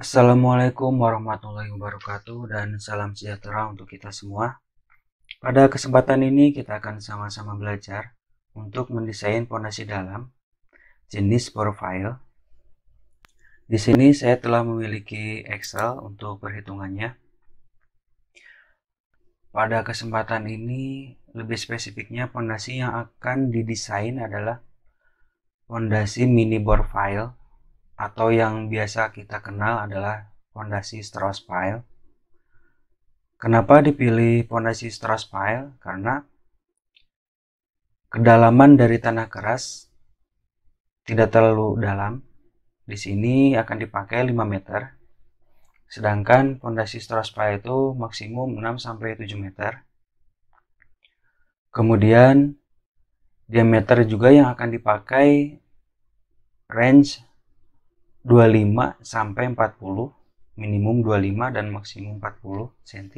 Assalamualaikum warahmatullahi wabarakatuh dan salam sejahtera untuk kita semua. Pada kesempatan ini kita akan sama-sama belajar untuk mendesain pondasi dalam jenis profile. Di sini saya telah memiliki Excel untuk perhitungannya. Pada kesempatan ini lebih spesifiknya pondasi yang akan didesain adalah pondasi mini bore file atau yang biasa kita kenal adalah fondasi Strauss Pile. Kenapa dipilih fondasi Strauss Pile? Karena kedalaman dari tanah keras tidak terlalu dalam. Di sini akan dipakai 5 meter. Sedangkan fondasi Strauss Pile itu maksimum 6 sampai 7 meter. Kemudian diameter juga yang akan dipakai range 25 sampai 40 minimum 25 dan maksimum 40 cm.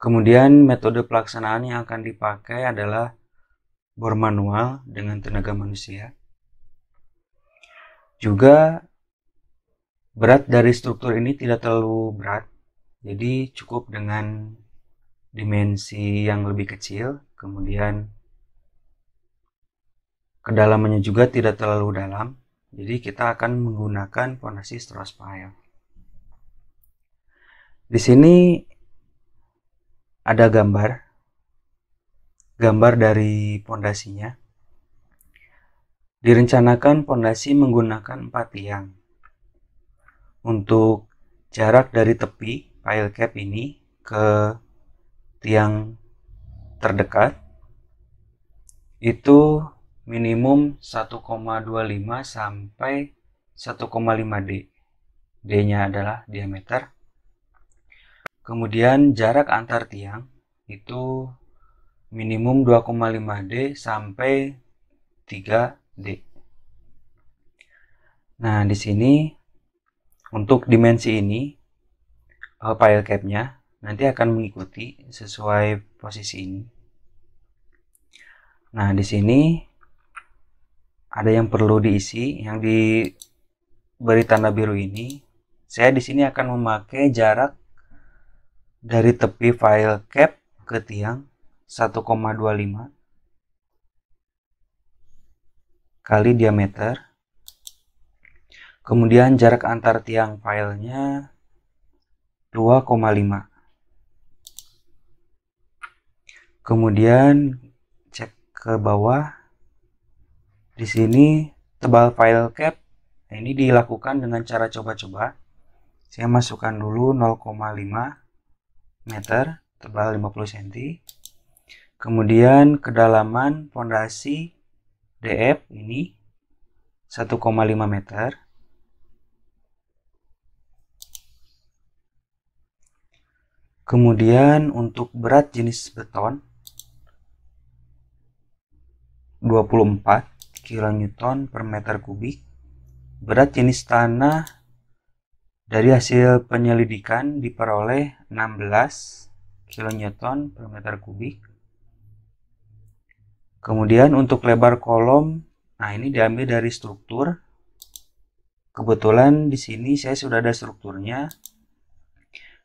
Kemudian metode pelaksanaan yang akan dipakai adalah bor manual dengan tenaga manusia. Juga berat dari struktur ini tidak terlalu berat, jadi cukup dengan dimensi yang lebih kecil, kemudian kedalamannya juga tidak terlalu dalam, jadi kita akan menggunakan fondasi Strauss Pile. Di sini ada gambar gambar dari pondasinya. Direncanakan pondasi menggunakan empat tiang. Untuk jarak dari tepi pile cap ini ke tiang terdekat itu minimum 1,25 sampai 1,5 D. D-nya adalah diameter. Kemudian jarak antar tiang itu minimum 2,5 D sampai 3 D. Nah, di sini untuk dimensi ini eh, file cap-nya nanti akan mengikuti sesuai posisi ini. Nah, di sini ada yang perlu diisi yang diberi tanda biru ini saya di sini akan memakai jarak dari tepi file cap ke tiang 1,25 kali diameter kemudian jarak antar tiang filenya 2,5 kemudian cek ke bawah di sini tebal file cap nah, ini dilakukan dengan cara coba-coba. Saya masukkan dulu 0,5 meter tebal 50 cm. Kemudian kedalaman fondasi DF ini 1,5 meter. Kemudian untuk berat jenis beton 24 kN per meter kubik. Berat jenis tanah dari hasil penyelidikan diperoleh 16 kN per meter kubik. Kemudian untuk lebar kolom, nah ini diambil dari struktur. Kebetulan di sini saya sudah ada strukturnya.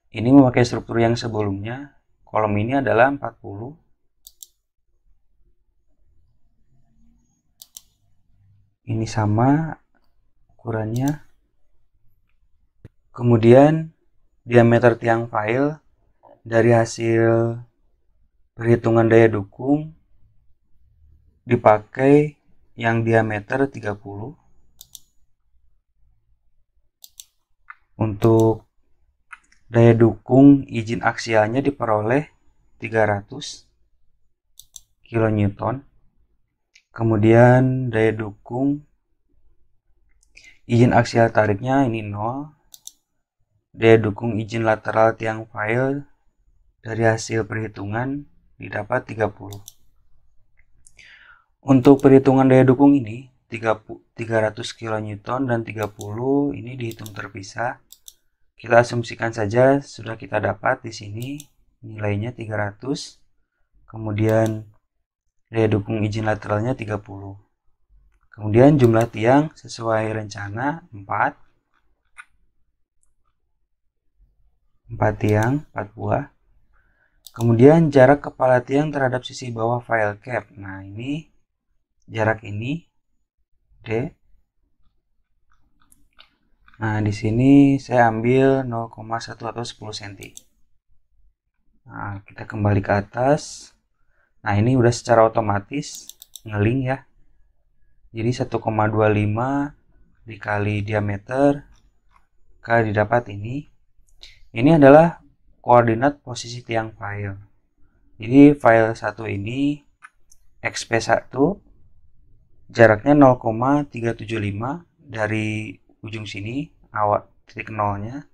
Ini memakai struktur yang sebelumnya. Kolom ini adalah 40 ini sama ukurannya kemudian diameter tiang file dari hasil perhitungan daya dukung dipakai yang diameter 30 untuk daya dukung izin aksialnya diperoleh 300 kilonewton kemudian daya dukung izin aksial tariknya ini 0 daya dukung izin lateral tiang file dari hasil perhitungan didapat 30 untuk perhitungan daya dukung ini 300 kN dan 30 ini dihitung terpisah kita asumsikan saja sudah kita dapat di sini nilainya 300 kemudian daya dukung izin lateralnya 30. Kemudian jumlah tiang sesuai rencana 4. 4 tiang, 4 buah. Kemudian jarak kepala tiang terhadap sisi bawah file cap. Nah, ini jarak ini D. Nah, di sini saya ambil 0,1 atau 10 cm. Nah, kita kembali ke atas. Nah ini udah secara otomatis ngeling ya. Jadi 1,25 dikali diameter kali didapat ini. Ini adalah koordinat posisi tiang file. Jadi file satu ini XP1 jaraknya 0,375 dari ujung sini awak titik nolnya.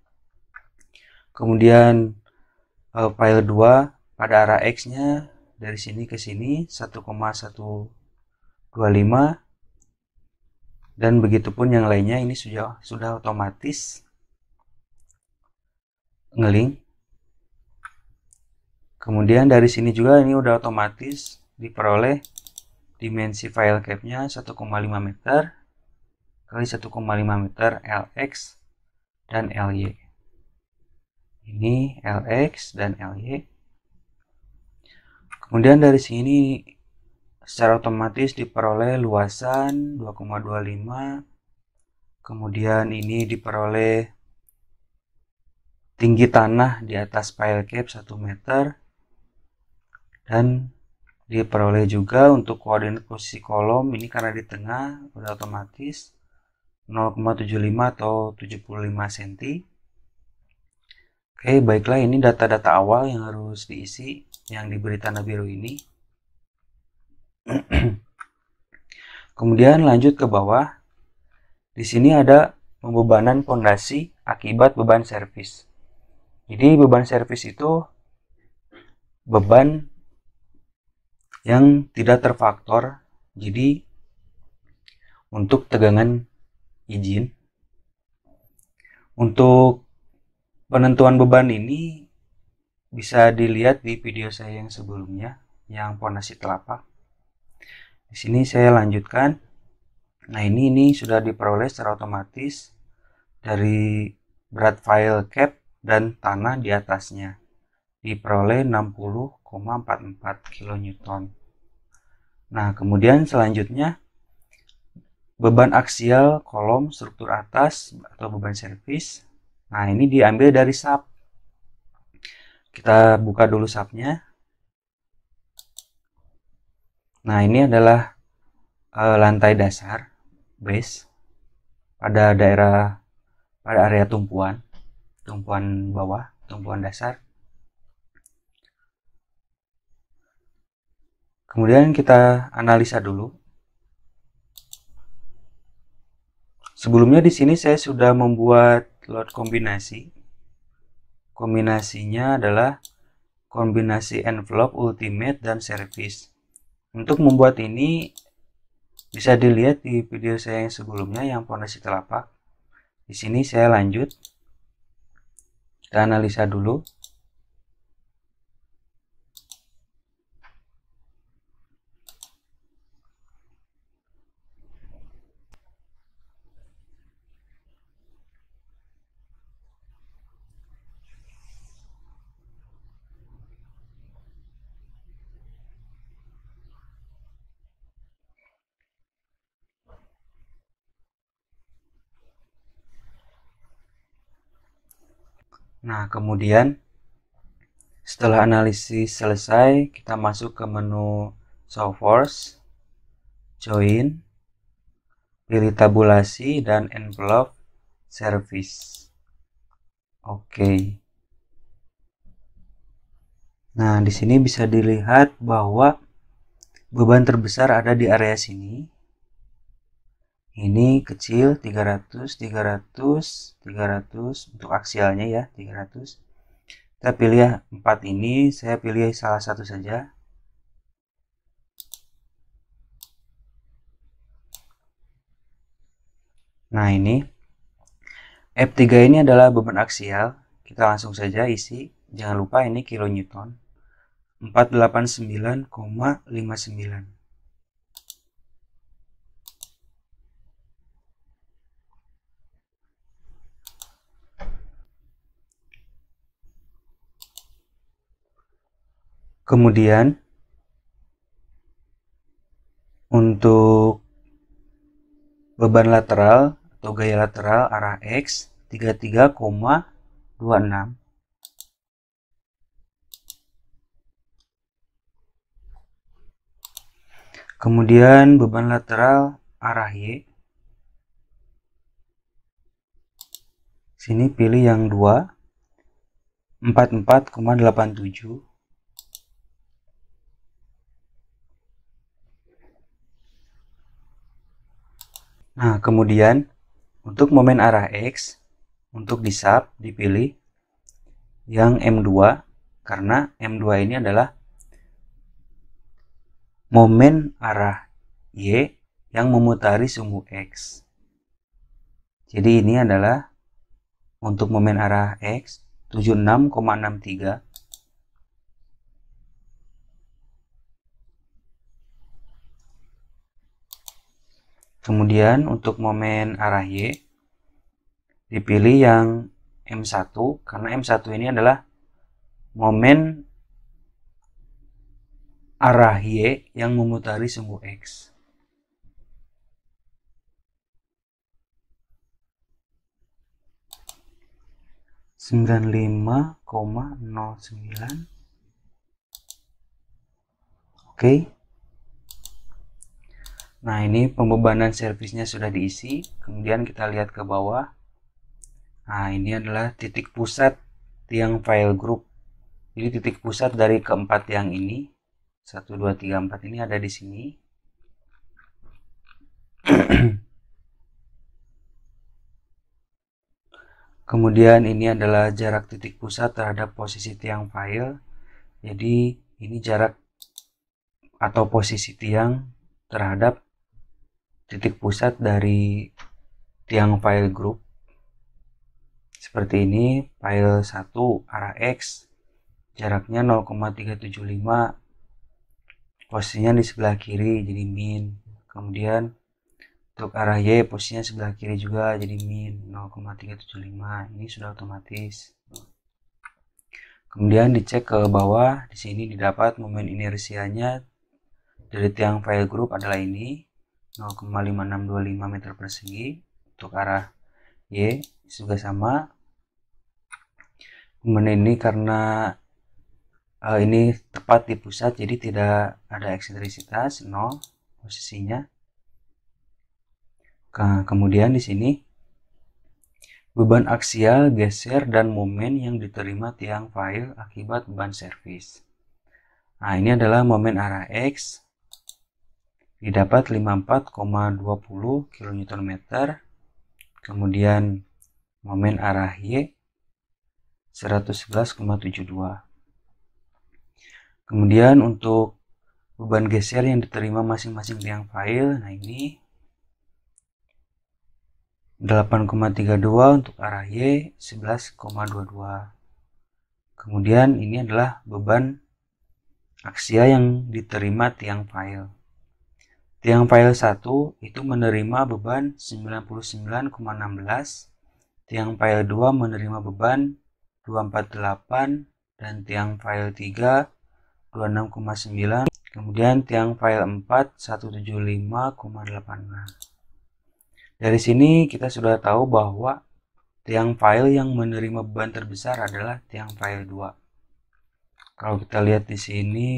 Kemudian eh, file 2 pada arah X-nya dari sini ke sini 1,125 dan begitupun yang lainnya ini sudah sudah otomatis ngeling kemudian dari sini juga ini udah otomatis diperoleh dimensi file capnya 1,5 meter kali 1,5 meter LX dan LY ini LX dan LY Kemudian dari sini secara otomatis diperoleh luasan 2,25. Kemudian ini diperoleh tinggi tanah di atas pile cap 1 meter. Dan diperoleh juga untuk koordinat posisi kolom ini karena di tengah udah otomatis 0,75 atau 75 cm. Oke, baiklah ini data-data awal yang harus diisi yang diberi tanda biru ini. Kemudian lanjut ke bawah. Di sini ada pembebanan pondasi akibat beban servis. Jadi beban servis itu beban yang tidak terfaktor. Jadi untuk tegangan izin untuk penentuan beban ini bisa dilihat di video saya yang sebelumnya yang ponasi telapak di sini saya lanjutkan nah ini ini sudah diperoleh secara otomatis dari berat file cap dan tanah di atasnya diperoleh 60,44 kN nah kemudian selanjutnya beban aksial kolom struktur atas atau beban servis nah ini diambil dari sub kita buka dulu subnya. Nah, ini adalah uh, lantai dasar base pada daerah pada area tumpuan, tumpuan bawah, tumpuan dasar. Kemudian kita analisa dulu. Sebelumnya di sini saya sudah membuat load kombinasi Kombinasinya adalah kombinasi envelope, ultimate, dan service. Untuk membuat ini bisa dilihat di video saya yang sebelumnya yang pondasi telapak. Di sini saya lanjut. Kita analisa dulu. Nah, kemudian setelah analisis selesai, kita masuk ke menu show join, pilih tabulasi dan envelope service. Oke. Okay. Nah, di sini bisa dilihat bahwa beban terbesar ada di area sini ini kecil 300 300 300 untuk aksialnya ya 300 kita pilih ya 4 ini saya pilih salah satu saja nah ini F3 ini adalah beban aksial kita langsung saja isi jangan lupa ini kilo Newton 489,59 kemudian untuk beban lateral atau gaya lateral arah X 33,26 kemudian beban lateral arah Y sini pilih yang 2 44,87 Nah, kemudian untuk momen arah X, untuk di sub dipilih yang M2 karena M2 ini adalah momen arah Y yang memutari sumbu X. Jadi ini adalah untuk momen arah X 76,63 Kemudian untuk momen arah Y dipilih yang M1 karena M1 ini adalah momen arah Y yang memutari sumbu X. sembilan lima koma nol sembilan oke Nah, ini pembebanan servisnya sudah diisi. Kemudian kita lihat ke bawah. Nah, ini adalah titik pusat tiang file group. Jadi titik pusat dari keempat tiang ini. 1, 2, 3, 4 ini ada di sini. Kemudian ini adalah jarak titik pusat terhadap posisi tiang file. Jadi ini jarak atau posisi tiang terhadap titik pusat dari tiang file group seperti ini file 1 arah X jaraknya 0,375 posisinya di sebelah kiri jadi min kemudian untuk arah Y posisinya sebelah kiri juga jadi min 0,375 ini sudah otomatis kemudian dicek ke bawah di sini didapat momen inersianya dari tiang file group adalah ini 0,5625 meter persegi untuk arah Y juga sama kemudian ini karena uh, ini tepat di pusat jadi tidak ada eksentrisitas 0 posisinya Ke kemudian di sini beban aksial geser dan momen yang diterima tiang file akibat beban servis nah ini adalah momen arah X didapat 54,20 kNm kemudian momen arah Y 111,72 kemudian untuk beban geser yang diterima masing-masing tiang file nah ini 8,32 untuk arah Y 11,22 kemudian ini adalah beban aksia yang diterima tiang file Tiang file 1 itu menerima beban 99,16, tiang file 2 menerima beban 248, dan tiang pile 3 26,9, kemudian tiang pile 4 175,86. Dari sini kita sudah tahu bahwa tiang file yang menerima beban terbesar adalah tiang file 2. Kalau kita lihat di sini,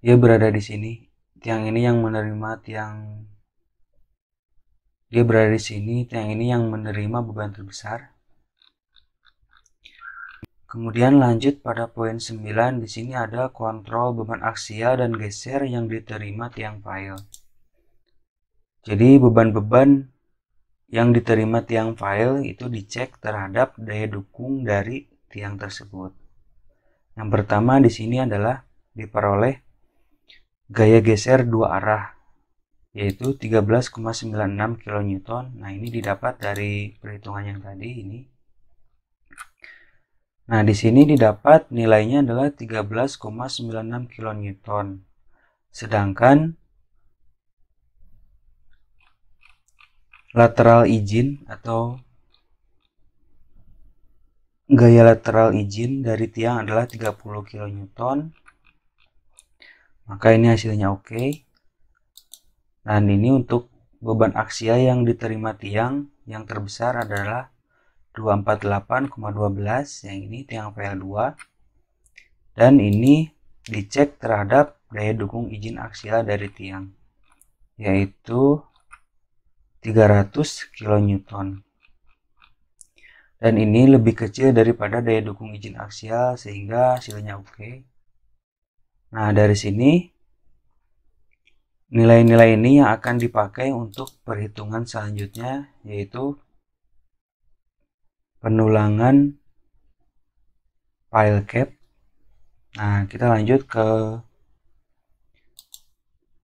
dia berada di sini tiang ini yang menerima tiang dia berada di sini tiang ini yang menerima beban terbesar Kemudian lanjut pada poin 9 di sini ada kontrol beban aksial dan geser yang diterima tiang file. Jadi beban-beban yang diterima tiang file itu dicek terhadap daya dukung dari tiang tersebut. Yang pertama di sini adalah diperoleh gaya geser dua arah yaitu 13,96 kN. Nah, ini didapat dari perhitungan yang tadi ini. Nah, di sini didapat nilainya adalah 13,96 kN. Sedangkan lateral izin atau gaya lateral izin dari tiang adalah 30 kN maka ini hasilnya oke okay. dan ini untuk beban aksia yang diterima tiang yang terbesar adalah 248,12 yang ini tiang VL2 dan ini dicek terhadap daya dukung izin aksial dari tiang yaitu 300 kN dan ini lebih kecil daripada daya dukung izin aksial sehingga hasilnya oke okay. Nah, dari sini nilai-nilai ini yang akan dipakai untuk perhitungan selanjutnya yaitu penulangan file cap. Nah, kita lanjut ke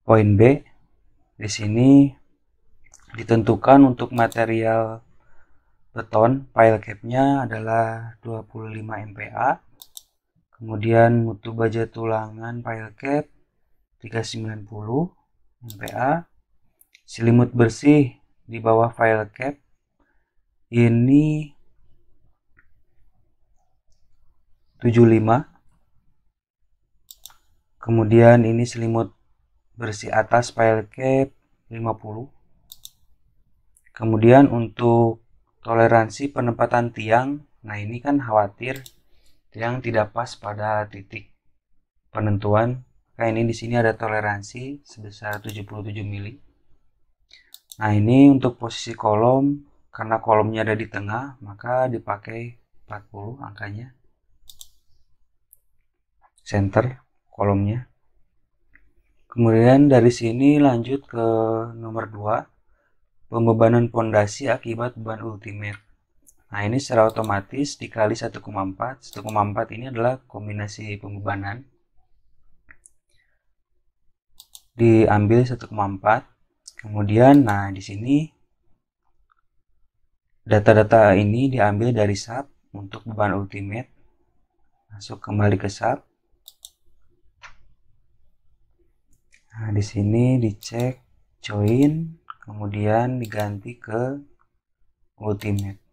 poin B. Di sini ditentukan untuk material beton file capnya adalah 25 MPa kemudian mutu baja tulangan file cap 390 MPa selimut bersih di bawah file cap ini 75 kemudian ini selimut bersih atas file cap 50 kemudian untuk toleransi penempatan tiang nah ini kan khawatir yang tidak pas pada titik penentuan. Kayak nah, ini di sini ada toleransi sebesar 77 mili. Nah, ini untuk posisi kolom karena kolomnya ada di tengah, maka dipakai 40 angkanya. Center kolomnya. Kemudian dari sini lanjut ke nomor 2, pembebanan pondasi akibat beban ultimate. Nah, ini secara otomatis dikali 1,4. 1,4 ini adalah kombinasi pembebanan. Diambil 1,4. Kemudian, nah di sini data-data ini diambil dari sub untuk beban ultimate. Masuk kembali ke sub. Nah, di sini dicek join, kemudian diganti ke ultimate.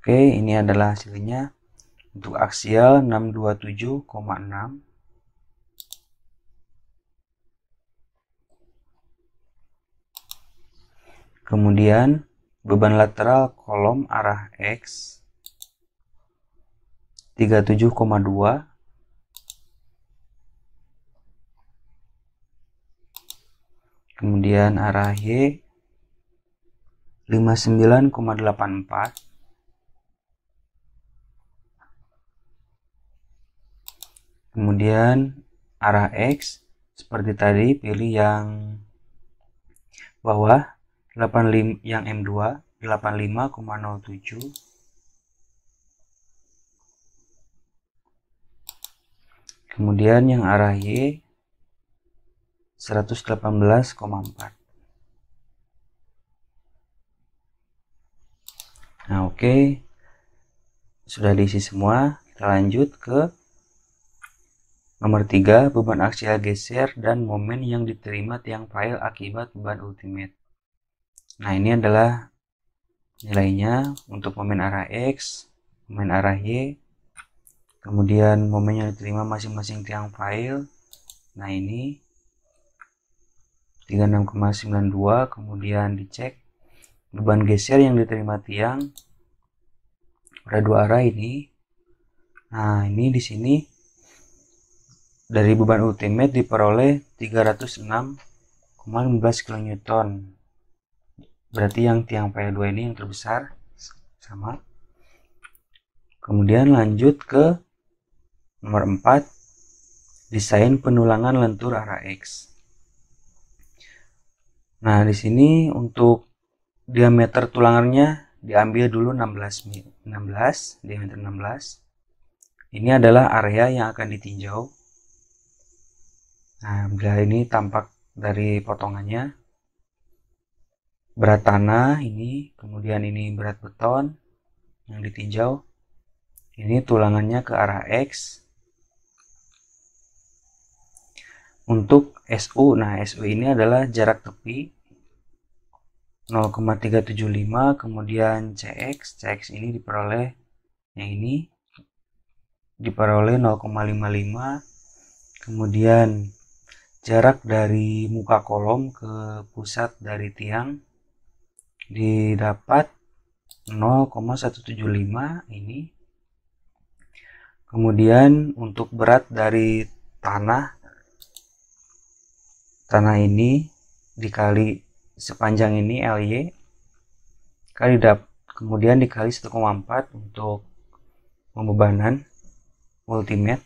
Oke, ini adalah hasilnya untuk aksial 627,6 kemudian beban lateral kolom arah X 37,2 kemudian arah Y 59,84 kemudian arah X seperti tadi pilih yang bawah 85 yang M2 85,07 kemudian yang arah Y 118,4 nah oke okay. sudah diisi semua kita lanjut ke Nomor 3, beban aksial geser dan momen yang diterima tiang file akibat beban ultimate. Nah, ini adalah nilainya untuk momen arah X, momen arah Y, kemudian momen yang diterima masing-masing tiang file. Nah, ini 36,92, kemudian dicek beban geser yang diterima tiang pada dua arah ini. Nah, ini di sini dari beban ultimate diperoleh 306,15 kN berarti yang tiang P2 ini yang terbesar sama kemudian lanjut ke nomor 4 desain penulangan lentur arah X nah di sini untuk diameter tulangannya diambil dulu 16 16 diameter 16 ini adalah area yang akan ditinjau Nah, bila ini tampak dari potongannya. Berat tanah ini, kemudian ini berat beton yang ditinjau. Ini tulangannya ke arah X. Untuk SU, nah SU ini adalah jarak tepi 0,375, kemudian CX, CX ini diperoleh yang ini diperoleh 0,55, kemudian jarak dari muka kolom ke pusat dari tiang didapat 0,175 ini kemudian untuk berat dari tanah tanah ini dikali sepanjang ini LY kali dap kemudian dikali 1,4 untuk pembebanan ultimate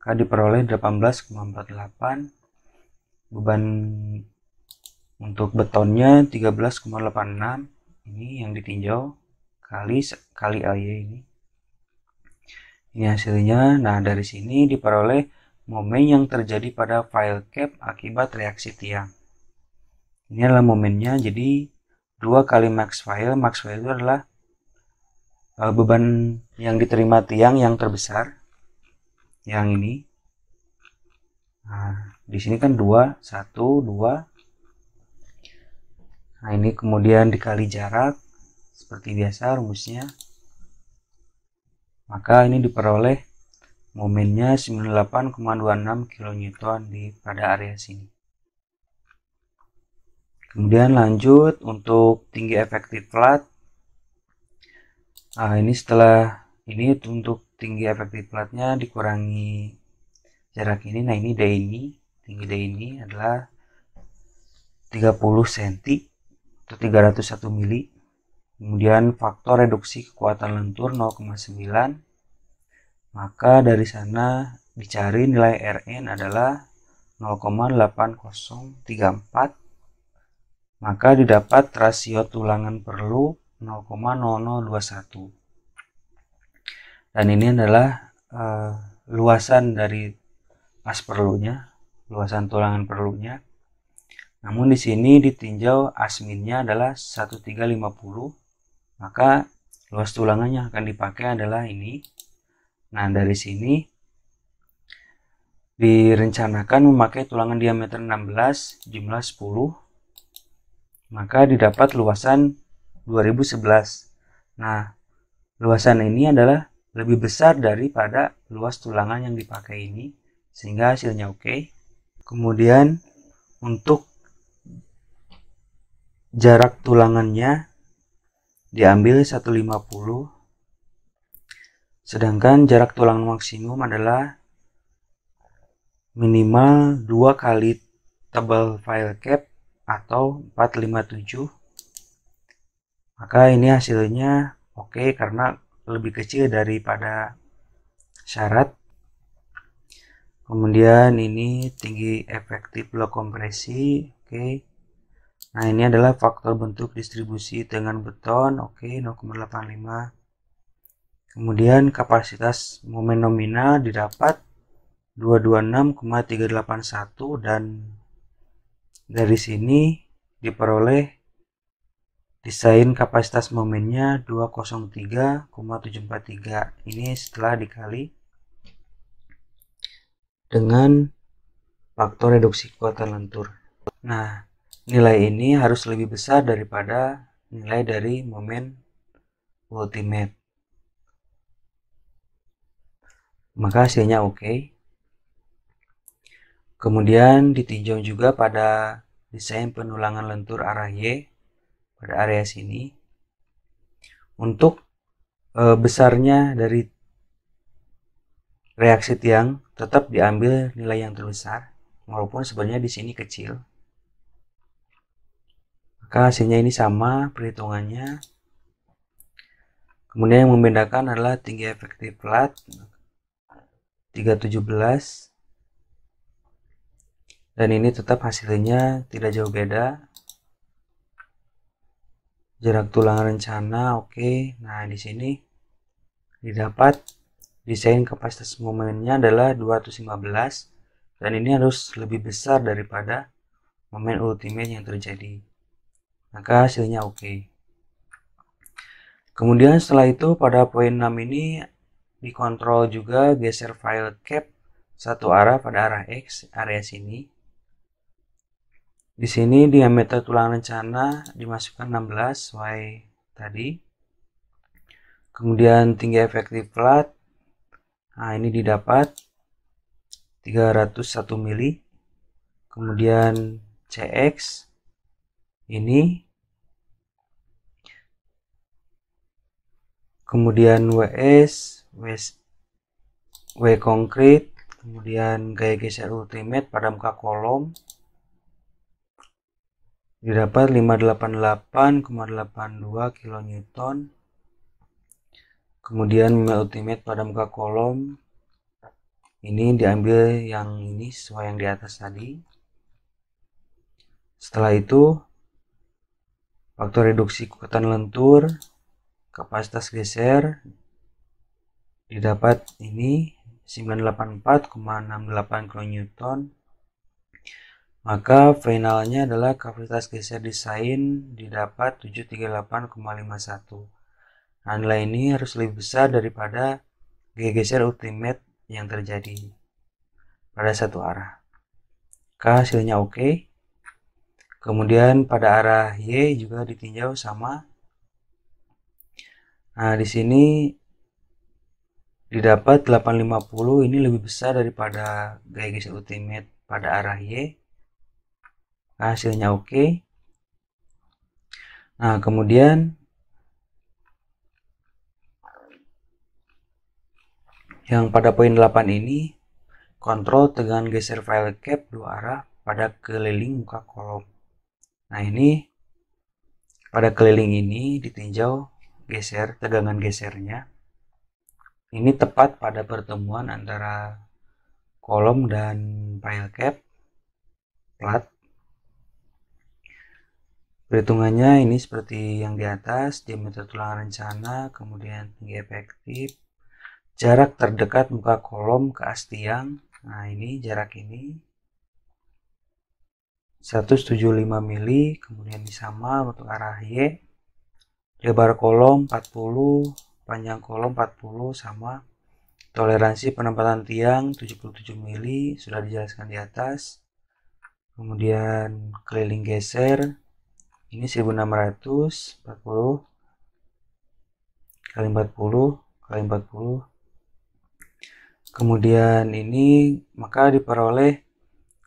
kali diperoleh 18,48 beban untuk betonnya 13,86 ini yang ditinjau kali kali AY ini ini hasilnya nah dari sini diperoleh momen yang terjadi pada file cap akibat reaksi tiang ini adalah momennya jadi dua kali max file max file itu adalah e, beban yang diterima tiang yang terbesar yang ini nah di sini kan 2 1 2 nah ini kemudian dikali jarak seperti biasa rumusnya maka ini diperoleh momennya 98,26 kN di pada area sini kemudian lanjut untuk tinggi efektif plat nah ini setelah ini untuk tinggi efektif platnya dikurangi jarak ini nah ini D ini tinggi ini adalah 30 cm atau 301 mili kemudian faktor reduksi kekuatan lentur 0,9 maka dari sana dicari nilai Rn adalah 0,8034 maka didapat rasio tulangan perlu 0,0021 dan ini adalah uh, luasan dari pas perlunya luasan tulangan perlunya. Namun di sini ditinjau asminnya adalah 1350, maka luas tulangannya yang akan dipakai adalah ini. Nah, dari sini direncanakan memakai tulangan diameter 16 jumlah 10 maka didapat luasan 2011 nah luasan ini adalah lebih besar daripada luas tulangan yang dipakai ini sehingga hasilnya oke okay kemudian untuk jarak tulangannya diambil 150 sedangkan jarak tulang maksimum adalah minimal 2 kali tebal file cap atau 457 maka ini hasilnya oke okay karena lebih kecil daripada syarat kemudian ini tinggi efektif low kompresi oke okay. nah ini adalah faktor bentuk distribusi dengan beton oke okay, 0,85 kemudian kapasitas momen nominal didapat 226,381 dan dari sini diperoleh desain kapasitas momennya 203,743 ini setelah dikali dengan faktor reduksi kekuatan lentur. Nah, nilai ini harus lebih besar daripada nilai dari momen ultimate. Maka hasilnya oke. Okay. Kemudian ditinjau juga pada desain penulangan lentur arah Y pada area sini. Untuk e, besarnya dari reaksi tiang tetap diambil nilai yang terbesar, walaupun sebenarnya di sini kecil. Maka hasilnya ini sama perhitungannya. Kemudian yang membedakan adalah tinggi efektif plat 317 dan ini tetap hasilnya tidak jauh beda jarak tulang rencana oke okay. nah di sini didapat desain kapasitas momennya adalah 215 dan ini harus lebih besar daripada momen ultimate yang terjadi maka hasilnya oke okay. kemudian setelah itu pada poin 6 ini dikontrol juga geser file cap satu arah pada arah X area sini di sini diameter tulang rencana dimasukkan 16 Y tadi kemudian tinggi efektif flat Nah, ini didapat 301 mili. Kemudian CX ini kemudian WS, WS W konkret, kemudian gaya geser ultimate pada muka kolom didapat 588,82 kN kemudian ultimate pada muka kolom ini diambil yang ini sesuai yang di atas tadi setelah itu faktor reduksi kekuatan lentur kapasitas geser didapat ini 984,68 kN maka finalnya adalah kapasitas geser desain didapat 738,51 Anilai ini harus lebih besar daripada geser ultimate yang terjadi pada satu arah. K hasilnya oke. Okay. Kemudian pada arah Y juga ditinjau sama. Nah, di sini didapat 850 ini lebih besar daripada gaya geser ultimate pada arah Y. Nah, hasilnya oke. Okay. Nah, kemudian yang pada poin 8 ini kontrol dengan geser file cap dua arah pada keliling muka kolom. Nah ini pada keliling ini ditinjau geser tegangan gesernya. Ini tepat pada pertemuan antara kolom dan file cap plat. Perhitungannya ini seperti yang di atas, diameter tulang rencana, kemudian tinggi efektif, jarak terdekat buka kolom ke astiang nah ini jarak ini 175 mili kemudian di sama untuk arah Y lebar kolom 40 panjang kolom 40 sama toleransi penempatan tiang 77 mili sudah dijelaskan di atas kemudian keliling geser ini 1640 kali 40 kali 40 kemudian ini maka diperoleh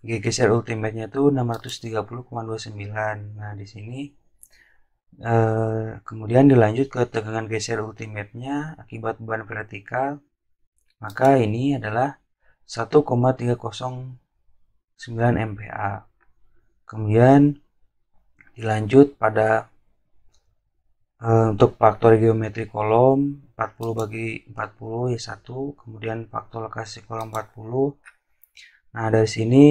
GGSR ultimate-nya itu 630,29 nah di sini eh, kemudian dilanjut ke tegangan geser ultimate-nya akibat beban vertikal maka ini adalah 1,309 MPa kemudian dilanjut pada Eh, untuk faktor geometri kolom 40 bagi 40 ya 1 kemudian faktor lokasi kolom 40 nah dari sini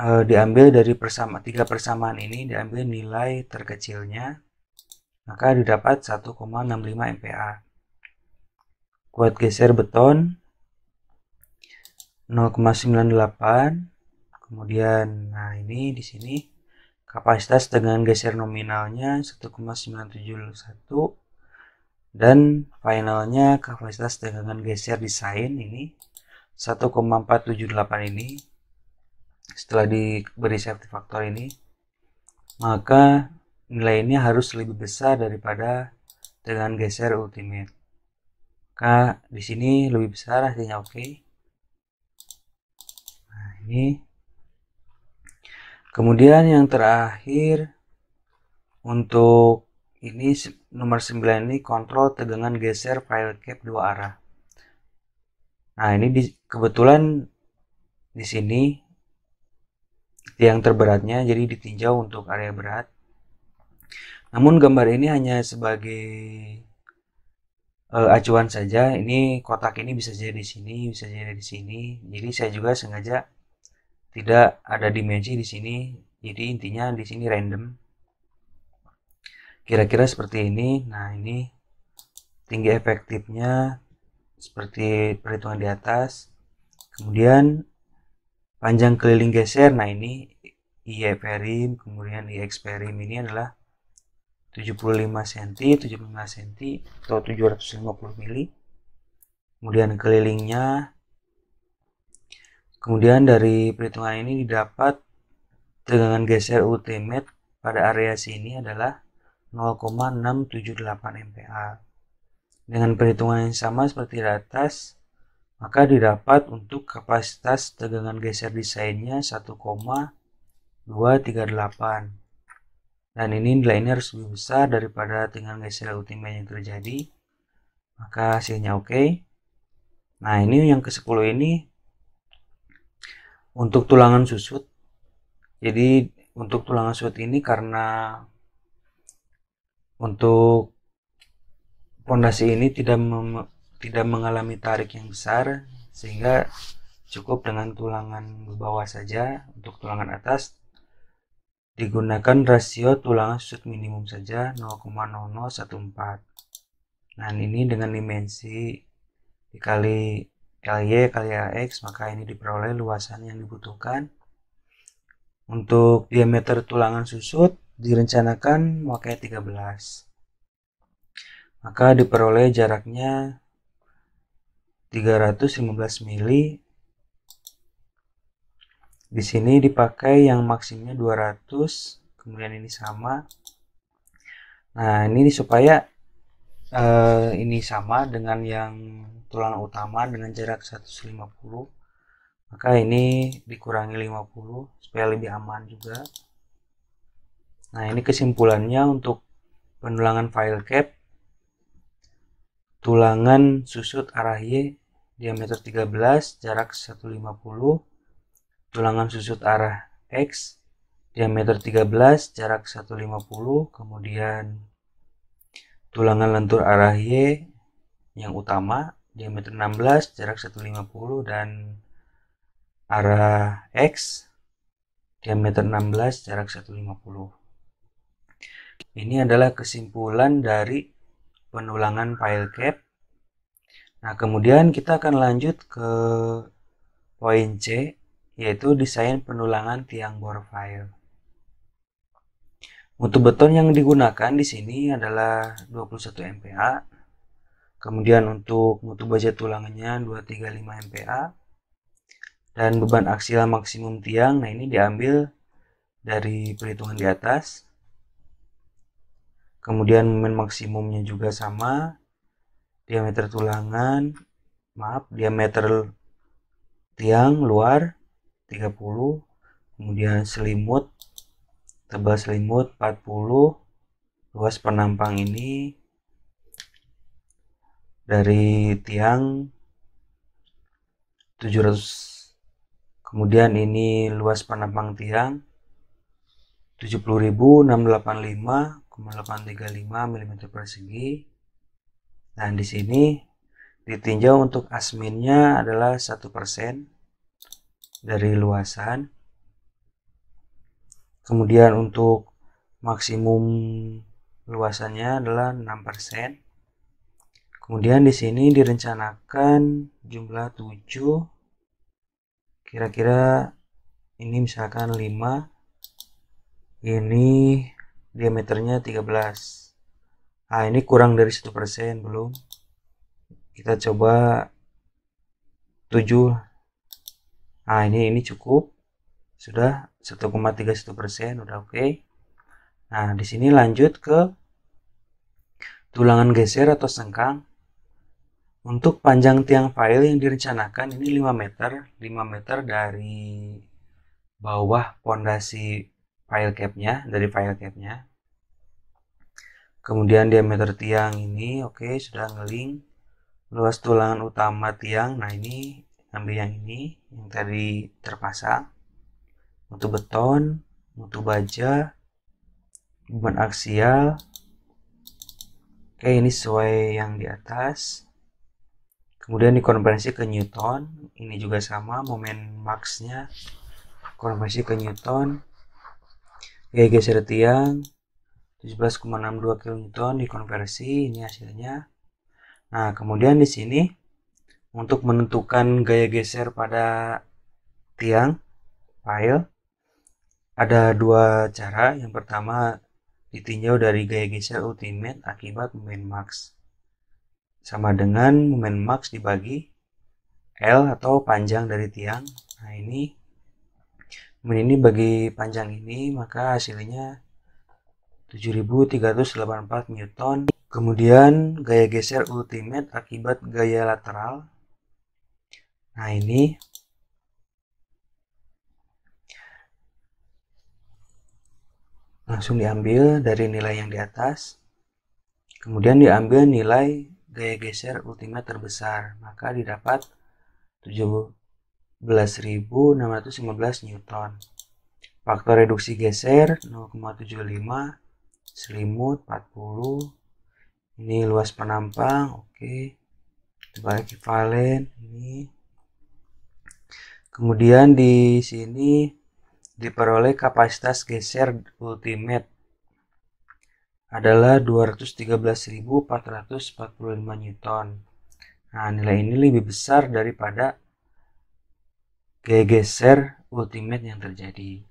uh, diambil dari persama tiga persamaan ini diambil nilai terkecilnya maka didapat 1,65 MPa kuat geser beton 0,98 kemudian nah ini di sini kapasitas dengan geser nominalnya 1,971 dan finalnya kapasitas dengan geser desain ini 1,478 ini setelah diberi safety factor ini maka nilai ini harus lebih besar daripada dengan geser ultimate maka di sini lebih besar hasilnya oke okay. nah ini kemudian yang terakhir untuk ini nomor 9 ini kontrol tegangan geser file cap dua arah nah ini di, kebetulan di sini tiang terberatnya jadi ditinjau untuk area berat namun gambar ini hanya sebagai uh, acuan saja ini kotak ini bisa jadi di sini bisa jadi di sini jadi saya juga sengaja tidak ada dimensi di sini jadi intinya di sini random kira-kira seperti ini nah ini tinggi efektifnya seperti perhitungan di atas kemudian panjang keliling geser nah ini I e perim kemudian I e perim ini adalah 75 cm 75 cm atau 750 mili kemudian kelilingnya Kemudian dari perhitungan ini didapat tegangan geser ultimate pada area sini adalah 0,678 MPa. Dengan perhitungan yang sama seperti di atas, maka didapat untuk kapasitas tegangan geser desainnya 1,238 dan ini nilai ini harus lebih besar daripada tegangan geser ultimate yang terjadi maka hasilnya oke okay. nah ini yang ke 10 ini untuk tulangan susut jadi untuk tulangan susut ini karena untuk pondasi ini tidak tidak mengalami tarik yang besar sehingga cukup dengan tulangan bawah saja untuk tulangan atas digunakan rasio tulangan susut minimum saja 0,0014 nah ini dengan dimensi dikali y kali AX maka ini diperoleh luasan yang dibutuhkan untuk diameter tulangan susut direncanakan memakai 13 maka diperoleh jaraknya 315 mili di sini dipakai yang maksimnya 200 kemudian ini sama nah ini supaya uh, ini sama dengan yang tulang utama dengan jarak 150 maka ini dikurangi 50 supaya lebih aman juga nah ini kesimpulannya untuk penulangan file cap tulangan susut arah Y diameter 13 jarak 150 tulangan susut arah X diameter 13 jarak 150 kemudian tulangan lentur arah Y yang utama diameter 16 jarak 150 dan arah X diameter 16 jarak 150 ini adalah kesimpulan dari penulangan file cap nah kemudian kita akan lanjut ke poin C yaitu desain penulangan tiang bor file untuk beton yang digunakan di sini adalah 21 MPa. Kemudian untuk mutu baja tulangannya 235 MPa. Dan beban aksial maksimum tiang, nah ini diambil dari perhitungan di atas. Kemudian momen maksimumnya juga sama. Diameter tulangan, maaf, diameter tiang luar 30. Kemudian selimut tebal selimut 40 luas penampang ini dari tiang 700 kemudian ini luas penampang tiang 70.685,835 mm persegi dan di sini ditinjau untuk asminnya adalah satu persen dari luasan kemudian untuk maksimum luasannya adalah 6% kemudian di sini direncanakan jumlah 7 kira-kira ini misalkan 5 ini diameternya 13 nah ini kurang dari satu persen belum kita coba 7 nah ini ini cukup sudah 1,31 persen udah oke okay. nah di sini lanjut ke tulangan geser atau sengkang untuk panjang tiang file yang direncanakan ini 5 meter 5 meter dari bawah pondasi file capnya dari file capnya kemudian diameter tiang ini oke okay, sudah ngeling luas tulangan utama tiang nah ini ambil yang ini yang tadi terpasang mutu beton, mutu baja, beban aksial. Oke, ini sesuai yang di atas. Kemudian dikonversi ke Newton. Ini juga sama, momen maxnya Konversi ke Newton. gaya geser tiang. 17,62 kN dikonversi. Ini hasilnya. Nah, kemudian di sini untuk menentukan gaya geser pada tiang, file, ada dua cara. Yang pertama ditinjau dari gaya geser ultimate akibat momen max. Sama dengan momen max dibagi L atau panjang dari tiang. Nah ini momen ini bagi panjang ini maka hasilnya 7384 Newton. Kemudian gaya geser ultimate akibat gaya lateral. Nah ini langsung diambil dari nilai yang di atas kemudian diambil nilai gaya geser ultima terbesar maka didapat 17.615 Newton faktor reduksi geser 0,75 selimut 40 ini luas penampang oke okay. terbalik kivalen ini kemudian di sini diperoleh kapasitas geser ultimate adalah 213.445 Newton. Nah, nilai ini lebih besar daripada geser ultimate yang terjadi.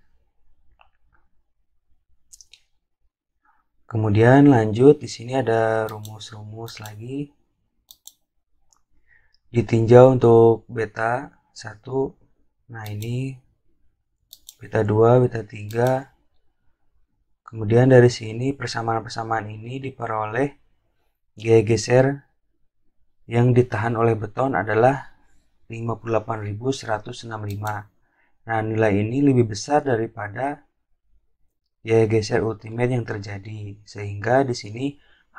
Kemudian lanjut di sini ada rumus-rumus lagi. Ditinjau untuk beta 1. Nah, ini beta 2, beta 3. Kemudian dari sini persamaan-persamaan ini diperoleh gaya geser yang ditahan oleh beton adalah 58.165. Nah, nilai ini lebih besar daripada gaya geser ultimate yang terjadi sehingga di sini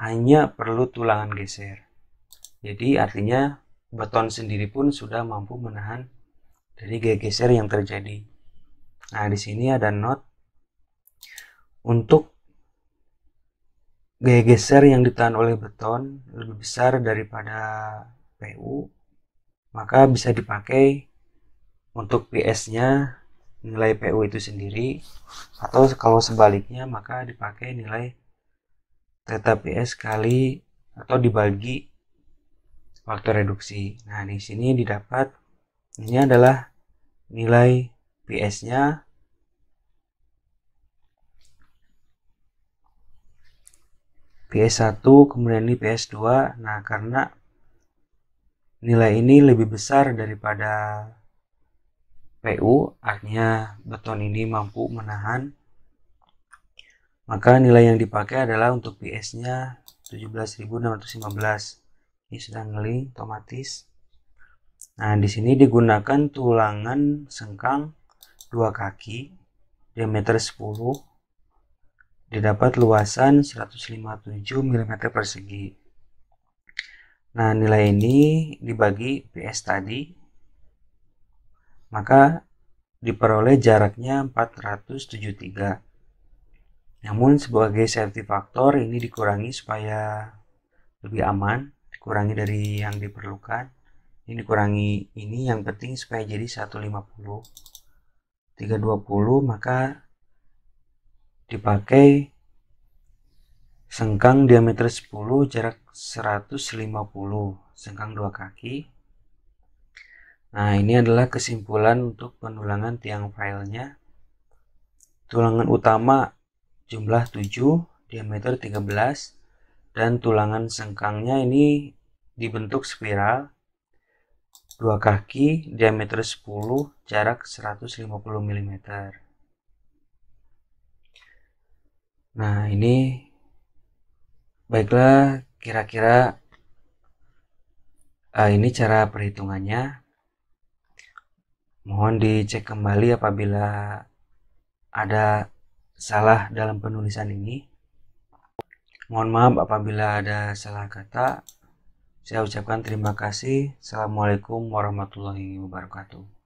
hanya perlu tulangan geser. Jadi artinya beton sendiri pun sudah mampu menahan dari gaya geser yang terjadi. Nah, di sini ada not untuk gaya geser yang ditahan oleh beton lebih besar daripada PU, maka bisa dipakai untuk PS-nya nilai PU itu sendiri atau kalau sebaliknya maka dipakai nilai theta PS kali atau dibagi faktor reduksi. Nah, di sini didapat ini adalah nilai PS-nya PS1 kemudian ini PS2 nah karena nilai ini lebih besar daripada PU artinya beton ini mampu menahan maka nilai yang dipakai adalah untuk PS nya 17.615 ini sudah ngeling otomatis nah di sini digunakan tulangan sengkang dua kaki diameter 10 didapat luasan 157 mm persegi. Nah, nilai ini dibagi PS tadi, maka diperoleh jaraknya 473. Namun sebagai safety factor ini dikurangi supaya lebih aman, dikurangi dari yang diperlukan. Ini dikurangi ini yang penting supaya jadi 150. 320 maka dipakai sengkang diameter 10 jarak 150 sengkang dua kaki nah ini adalah kesimpulan untuk penulangan tiang filenya tulangan utama jumlah 7 diameter 13 dan tulangan sengkangnya ini dibentuk spiral dua kaki diameter 10 jarak 150 mm nah ini baiklah kira-kira uh, ini cara perhitungannya mohon dicek kembali apabila ada salah dalam penulisan ini mohon maaf apabila ada salah kata saya ucapkan terima kasih. Assalamualaikum warahmatullahi wabarakatuh.